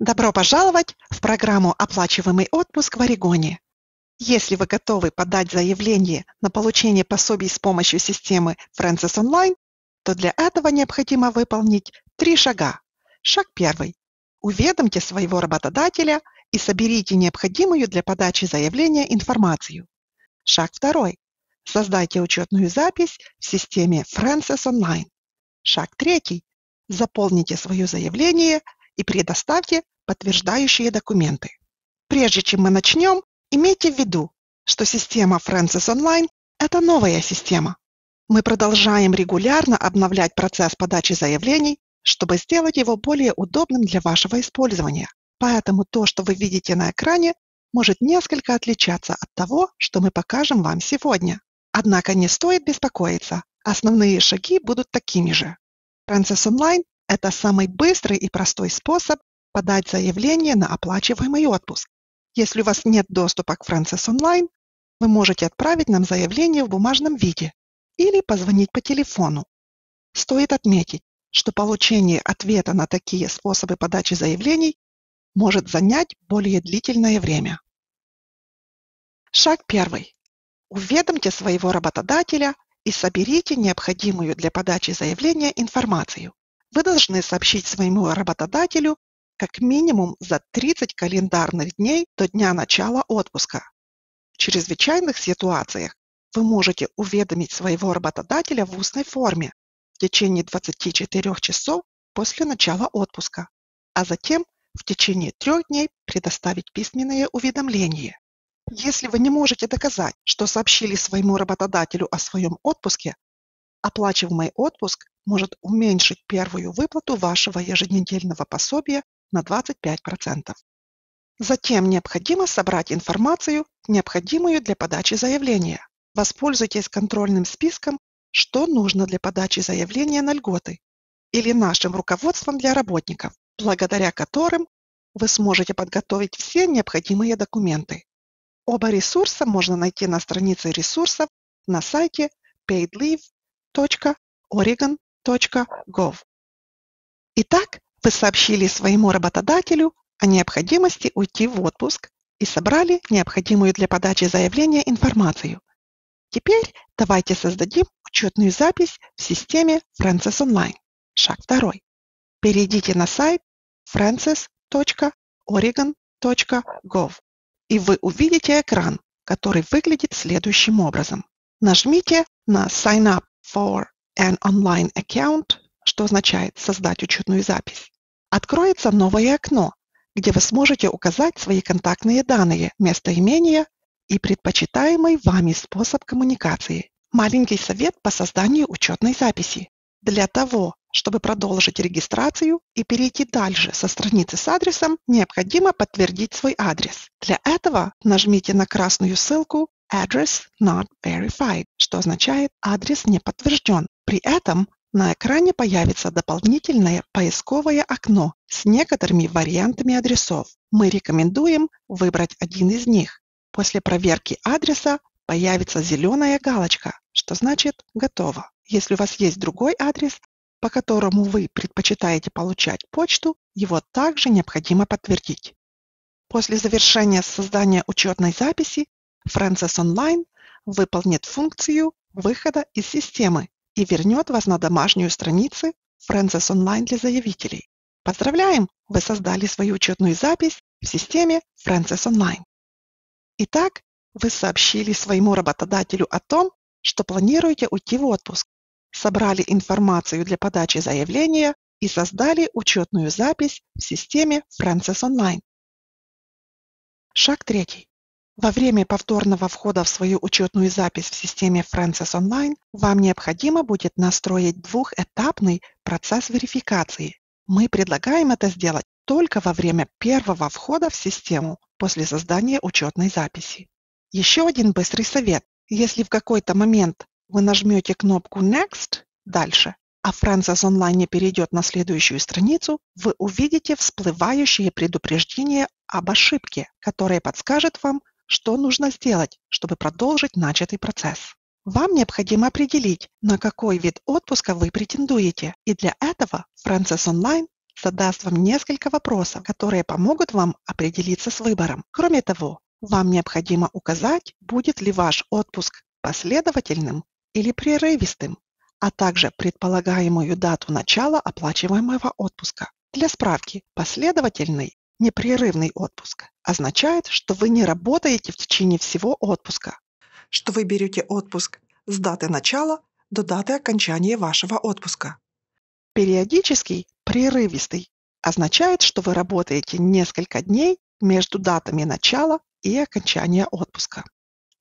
Добро пожаловать в программу «Оплачиваемый отпуск в Орегоне». Если вы готовы подать заявление на получение пособий с помощью системы Francis Online, то для этого необходимо выполнить три шага. Шаг первый. Уведомьте своего работодателя и соберите необходимую для подачи заявления информацию. Шаг второй. Создайте учетную запись в системе Francis Online. Шаг третий. Заполните свое заявление – и предоставьте подтверждающие документы. Прежде чем мы начнем, имейте в виду, что система Francis Online – это новая система. Мы продолжаем регулярно обновлять процесс подачи заявлений, чтобы сделать его более удобным для вашего использования. Поэтому то, что вы видите на экране, может несколько отличаться от того, что мы покажем вам сегодня. Однако не стоит беспокоиться, основные шаги будут такими же. Francis Online это самый быстрый и простой способ подать заявление на оплачиваемый отпуск. Если у вас нет доступа к Francis Online, вы можете отправить нам заявление в бумажном виде или позвонить по телефону. Стоит отметить, что получение ответа на такие способы подачи заявлений может занять более длительное время. Шаг первый. Уведомьте своего работодателя и соберите необходимую для подачи заявления информацию вы должны сообщить своему работодателю как минимум за 30 календарных дней до дня начала отпуска. В чрезвычайных ситуациях вы можете уведомить своего работодателя в устной форме в течение 24 часов после начала отпуска, а затем в течение трех дней предоставить письменное уведомление. Если вы не можете доказать, что сообщили своему работодателю о своем отпуске, Оплачиваемый отпуск может уменьшить первую выплату вашего еженедельного пособия на 25%. Затем необходимо собрать информацию, необходимую для подачи заявления. Воспользуйтесь контрольным списком, что нужно для подачи заявления на льготы или нашим руководством для работников, благодаря которым вы сможете подготовить все необходимые документы. Оба ресурса можно найти на странице ресурсов на сайте paidleave oregon.gov. Итак, вы сообщили своему работодателю о необходимости уйти в отпуск и собрали необходимую для подачи заявления информацию. Теперь давайте создадим учетную запись в системе Francis Online. Шаг второй. Перейдите на сайт francis.oregon.gov и вы увидите экран, который выглядит следующим образом. Нажмите на Sign up for an online account, что означает создать учетную запись, откроется новое окно, где вы сможете указать свои контактные данные, местоимение и предпочитаемый вами способ коммуникации. Маленький совет по созданию учетной записи. Для того, чтобы продолжить регистрацию и перейти дальше со страницы с адресом, необходимо подтвердить свой адрес. Для этого нажмите на красную ссылку address not verified, что означает адрес не подтвержден. При этом на экране появится дополнительное поисковое окно с некоторыми вариантами адресов. Мы рекомендуем выбрать один из них. После проверки адреса появится зеленая галочка, что значит «Готово». Если у вас есть другой адрес, по которому вы предпочитаете получать почту, его также необходимо подтвердить. После завершения создания учетной записи Frances Online выполнит функцию выхода из системы и вернет вас на домашнюю страницу Frances Online для заявителей. Поздравляем! Вы создали свою учетную запись в системе Frances Online. Итак, вы сообщили своему работодателю о том, что планируете уйти в отпуск, собрали информацию для подачи заявления и создали учетную запись в системе Frances Online. Шаг третий. Во время повторного входа в свою учетную запись в системе Francis Online вам необходимо будет настроить двухэтапный процесс верификации. Мы предлагаем это сделать только во время первого входа в систему после создания учетной записи. Еще один быстрый совет. Если в какой-то момент вы нажмете кнопку Next – дальше, а Francis Online не перейдет на следующую страницу, вы увидите всплывающие предупреждения об ошибке, которое подскажет вам, что нужно сделать, чтобы продолжить начатый процесс? Вам необходимо определить, на какой вид отпуска вы претендуете, и для этого Francis Online задаст вам несколько вопросов, которые помогут вам определиться с выбором. Кроме того, вам необходимо указать, будет ли ваш отпуск последовательным или прерывистым, а также предполагаемую дату начала оплачиваемого отпуска. Для справки, последовательный непрерывный отпуск означает, что вы не работаете в течение всего отпуска, что вы берете отпуск с даты начала до даты окончания вашего отпуска. Периодический, прерывистый означает, что вы работаете несколько дней между датами начала и окончания отпуска.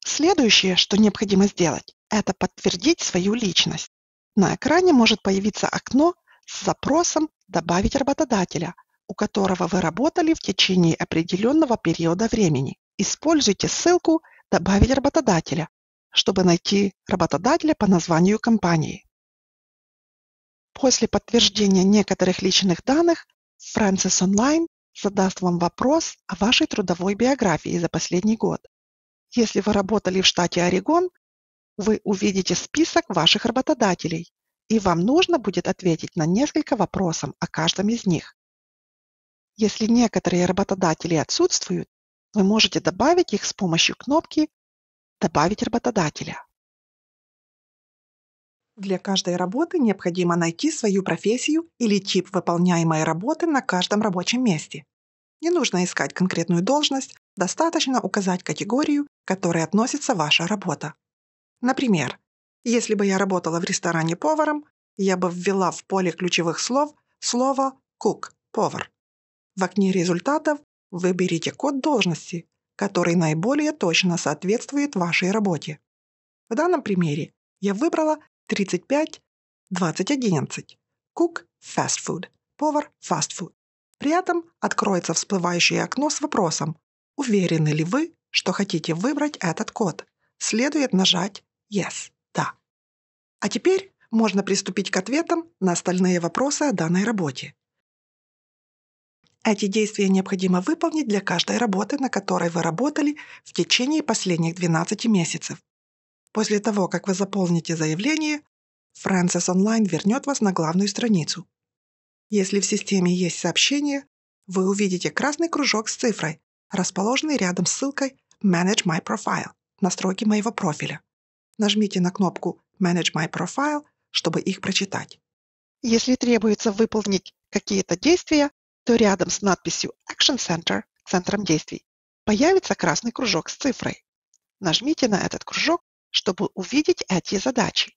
Следующее, что необходимо сделать, это подтвердить свою личность. На экране может появиться окно с запросом «Добавить работодателя», у которого вы работали в течение определенного периода времени. Используйте ссылку «Добавить работодателя», чтобы найти работодателя по названию компании. После подтверждения некоторых личных данных Francis Online задаст вам вопрос о вашей трудовой биографии за последний год. Если вы работали в штате Орегон, вы увидите список ваших работодателей, и вам нужно будет ответить на несколько вопросов о каждом из них. Если некоторые работодатели отсутствуют, вы можете добавить их с помощью кнопки «Добавить работодателя». Для каждой работы необходимо найти свою профессию или тип выполняемой работы на каждом рабочем месте. Не нужно искать конкретную должность, достаточно указать категорию, к которой относится ваша работа. Например, если бы я работала в ресторане поваром, я бы ввела в поле ключевых слов слово «кук» – «повар». В окне результатов выберите код должности, который наиболее точно соответствует вашей работе. В данном примере я выбрала 35-2011 Cook Fast Food, повар Fast Food. При этом откроется всплывающее окно с вопросом «Уверены ли вы, что хотите выбрать этот код?» Следует нажать «Yes», «Да». А теперь можно приступить к ответам на остальные вопросы о данной работе. Эти действия необходимо выполнить для каждой работы, на которой вы работали в течение последних 12 месяцев. После того, как вы заполните заявление, Francis Online вернет вас на главную страницу. Если в системе есть сообщение, вы увидите красный кружок с цифрой, расположенный рядом с ссылкой «Manage my profile» – «Настройки моего профиля». Нажмите на кнопку «Manage my profile», чтобы их прочитать. Если требуется выполнить какие-то действия, то рядом с надписью Action Center – центром действий появится красный кружок с цифрой. Нажмите на этот кружок, чтобы увидеть эти задачи.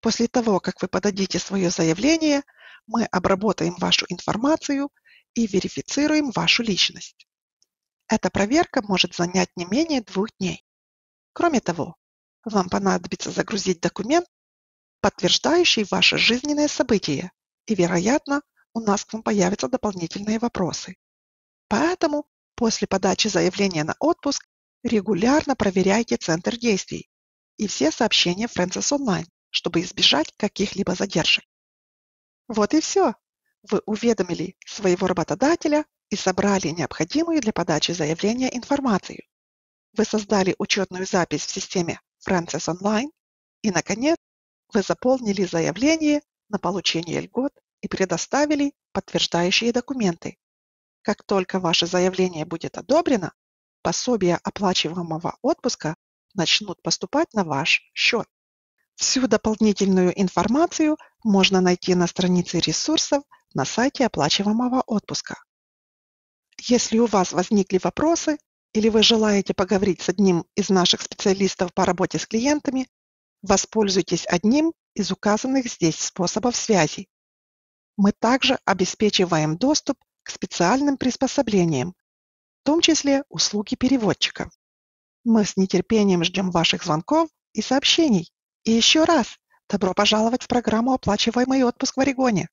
После того, как вы подадите свое заявление, мы обработаем вашу информацию и верифицируем вашу личность. Эта проверка может занять не менее двух дней. Кроме того, вам понадобится загрузить документ, подтверждающий ваши жизненные события и, вероятно, у нас к вам появятся дополнительные вопросы. Поэтому после подачи заявления на отпуск регулярно проверяйте центр действий и все сообщения Francis Online, чтобы избежать каких-либо задержек. Вот и все. Вы уведомили своего работодателя и собрали необходимую для подачи заявления информацию. Вы создали учетную запись в системе Francis Online и, наконец, вы заполнили заявление на получение льгот и предоставили подтверждающие документы. Как только ваше заявление будет одобрено, пособия оплачиваемого отпуска начнут поступать на ваш счет. Всю дополнительную информацию можно найти на странице ресурсов на сайте оплачиваемого отпуска. Если у вас возникли вопросы или вы желаете поговорить с одним из наших специалистов по работе с клиентами, воспользуйтесь одним из указанных здесь способов связи мы также обеспечиваем доступ к специальным приспособлениям, в том числе услуги переводчика. Мы с нетерпением ждем ваших звонков и сообщений. И еще раз добро пожаловать в программу «Оплачиваемый отпуск в Орегоне».